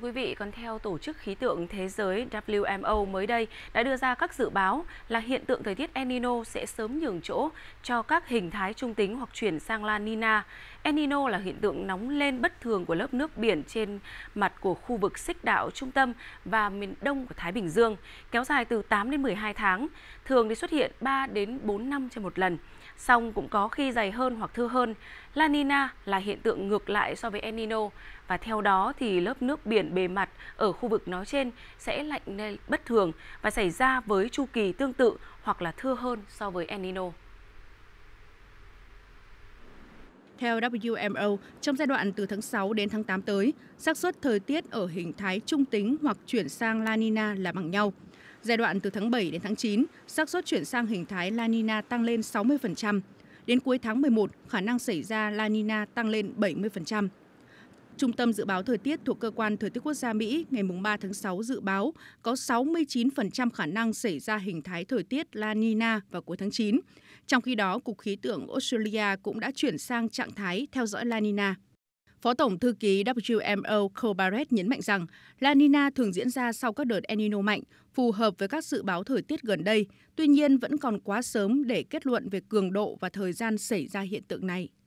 Thưa quý vị, còn theo Tổ chức Khí tượng Thế giới WMO mới đây đã đưa ra các dự báo là hiện tượng thời tiết El Nino sẽ sớm nhường chỗ cho các hình thái trung tính hoặc chuyển sang La Nina. El Nino là hiện tượng nóng lên bất thường của lớp nước biển trên mặt của khu vực xích đạo trung tâm và miền đông của Thái Bình Dương, kéo dài từ 8 đến 12 tháng, thường thì xuất hiện 3 đến 4 năm trên một lần. Song cũng có khi dày hơn hoặc thưa hơn. La Nina là hiện tượng ngược lại so với El Nino và theo đó thì lớp nước biển bề mặt ở khu vực nói trên sẽ lạnh lên bất thường và xảy ra với chu kỳ tương tự hoặc là thưa hơn so với El Nino. Theo WMO, trong giai đoạn từ tháng 6 đến tháng 8 tới, xác suất thời tiết ở hình thái trung tính hoặc chuyển sang La Nina là bằng nhau. Giai đoạn từ tháng 7 đến tháng 9, xác suất chuyển sang hình thái La Nina tăng lên 60%. Đến cuối tháng 11, khả năng xảy ra La Nina tăng lên 70%. Trung tâm Dự báo Thời tiết thuộc Cơ quan Thời tiết Quốc gia Mỹ ngày 3 tháng 6 dự báo có 69% khả năng xảy ra hình thái thời tiết La Nina vào cuối tháng 9. Trong khi đó, Cục Khí tượng Australia cũng đã chuyển sang trạng thái theo dõi La Nina. Phó Tổng Thư ký WMO Cole Barrett nhấn mạnh rằng La Nina thường diễn ra sau các đợt El Nino mạnh, phù hợp với các dự báo thời tiết gần đây, tuy nhiên vẫn còn quá sớm để kết luận về cường độ và thời gian xảy ra hiện tượng này.